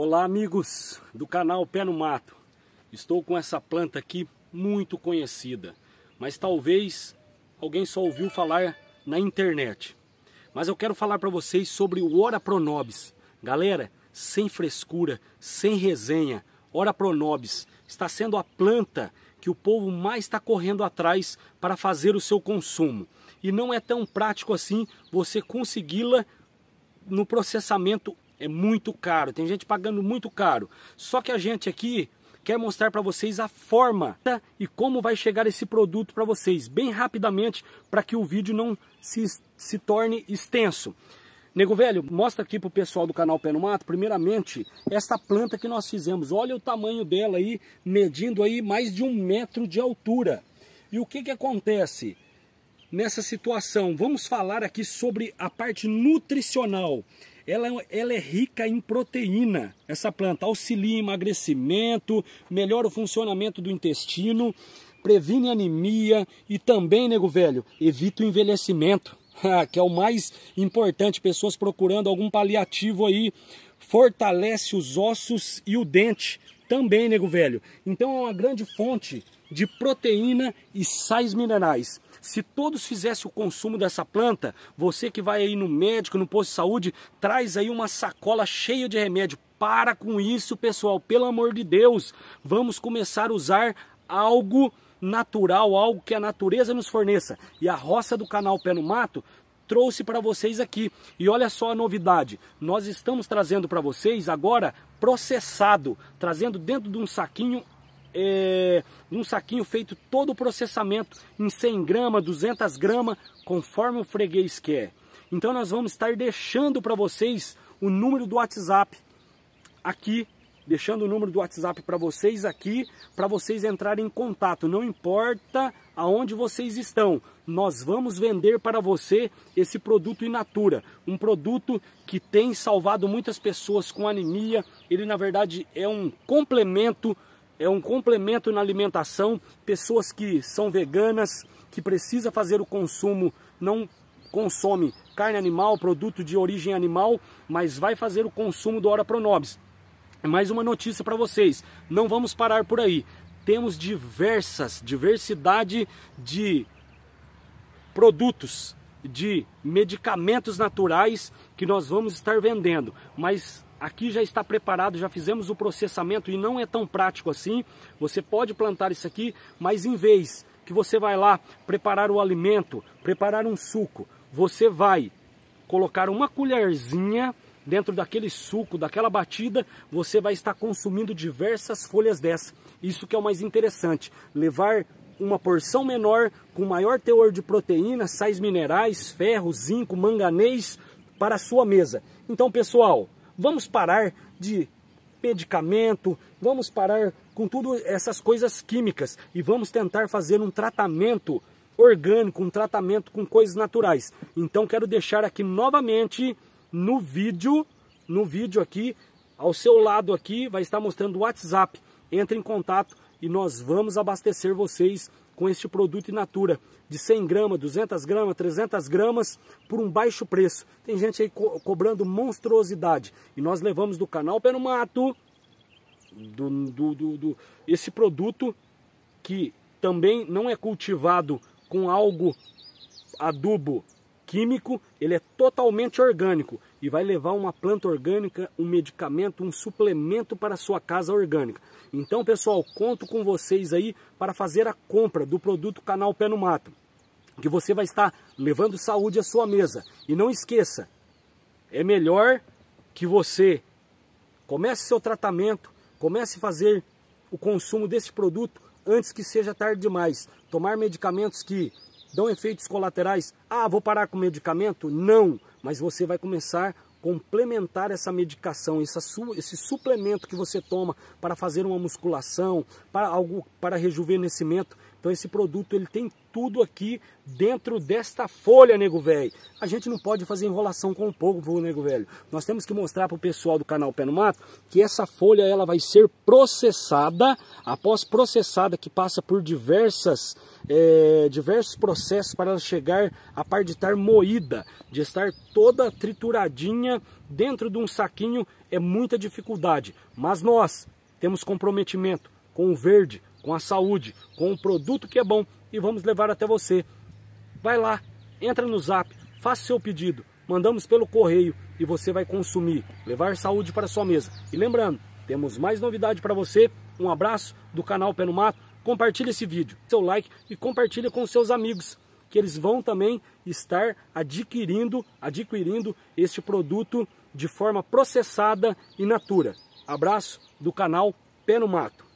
Olá amigos do canal Pé no Mato. Estou com essa planta aqui muito conhecida, mas talvez alguém só ouviu falar na internet. Mas eu quero falar para vocês sobre o Ora Pronobis. Galera, sem frescura, sem resenha, Ora Pronobis está sendo a planta que o povo mais está correndo atrás para fazer o seu consumo. E não é tão prático assim você consegui-la no processamento é muito caro, tem gente pagando muito caro. Só que a gente aqui quer mostrar para vocês a forma e como vai chegar esse produto para vocês, bem rapidamente, para que o vídeo não se, se torne extenso. Nego velho, mostra aqui pro pessoal do canal Pé no Mato, primeiramente, essa planta que nós fizemos. Olha o tamanho dela aí, medindo aí mais de um metro de altura. E o que que acontece nessa situação? Vamos falar aqui sobre a parte nutricional. Ela, é ela é rica em proteína. Essa planta auxilia emagrecimento, melhora o funcionamento do intestino, previne anemia e também, nego velho, evita o envelhecimento, ah, que é o mais importante. Pessoas procurando algum paliativo aí, fortalece os ossos e o dente também, nego velho. Então é uma grande fonte de proteína e sais minerais. Se todos fizessem o consumo dessa planta, você que vai aí no médico, no posto de saúde, traz aí uma sacola cheia de remédio. Para com isso, pessoal, pelo amor de Deus. Vamos começar a usar algo natural, algo que a natureza nos forneça. E a roça do canal Pé no Mato trouxe para vocês aqui. E olha só a novidade, nós estamos trazendo para vocês agora processado, trazendo dentro de um saquinho é, num saquinho feito todo o processamento em 100 gramas, 200 gramas, conforme o freguês quer. Então nós vamos estar deixando para vocês o número do WhatsApp aqui, deixando o número do WhatsApp para vocês aqui, para vocês entrarem em contato, não importa aonde vocês estão. Nós vamos vender para você esse produto in natura, um produto que tem salvado muitas pessoas com anemia. Ele na verdade é um complemento é um complemento na alimentação. Pessoas que são veganas, que precisa fazer o consumo, não consome carne animal, produto de origem animal, mas vai fazer o consumo do Hora Pronobis. Mais uma notícia para vocês, não vamos parar por aí. Temos diversas, diversidade de produtos, de medicamentos naturais que nós vamos estar vendendo, mas aqui já está preparado, já fizemos o processamento e não é tão prático assim. Você pode plantar isso aqui, mas em vez que você vai lá preparar o alimento, preparar um suco, você vai colocar uma colherzinha dentro daquele suco, daquela batida, você vai estar consumindo diversas folhas dessa. Isso que é o mais interessante, levar uma porção menor com maior teor de proteínas, sais minerais, ferro, zinco, manganês para a sua mesa. Então, pessoal, Vamos parar de medicamento, vamos parar com tudo essas coisas químicas e vamos tentar fazer um tratamento orgânico, um tratamento com coisas naturais. Então quero deixar aqui novamente no vídeo, no vídeo aqui, ao seu lado aqui vai estar mostrando o WhatsApp. Entre em contato e nós vamos abastecer vocês com este produto in natura de 100 gramas, 200 gramas, 300 gramas por um baixo preço. Tem gente aí co cobrando monstruosidade e nós levamos do canal pelo mato do, do, do, do, esse produto que também não é cultivado com algo adubo químico, ele é totalmente orgânico e vai levar uma planta orgânica, um medicamento, um suplemento para a sua casa orgânica. Então, pessoal, conto com vocês aí para fazer a compra do produto Canal Pé no Mato, que você vai estar levando saúde à sua mesa. E não esqueça, é melhor que você comece seu tratamento, comece a fazer o consumo desse produto antes que seja tarde demais. Tomar medicamentos que dão efeitos colaterais. Ah, vou parar com o medicamento? Não, mas você vai começar a complementar essa medicação, esse suplemento que você toma para fazer uma musculação, para algo para rejuvenescimento. Então esse produto ele tem tudo aqui dentro desta folha, nego velho. A gente não pode fazer enrolação com o povo, nego velho. Nós temos que mostrar para o pessoal do canal Pé no Mato que essa folha ela vai ser processada, após processada que passa por diversas, é, diversos processos para ela chegar a par de estar moída, de estar toda trituradinha dentro de um saquinho é muita dificuldade. Mas nós temos comprometimento com o verde, com a saúde, com o produto que é bom e vamos levar até você. Vai lá, entra no zap, faça seu pedido, mandamos pelo correio e você vai consumir, levar saúde para sua mesa. E lembrando, temos mais novidade para você. Um abraço do canal Pé no Mato. Compartilhe esse vídeo, seu like e compartilhe com seus amigos, que eles vão também estar adquirindo, adquirindo este produto de forma processada e natura. Abraço do canal Pé no Mato.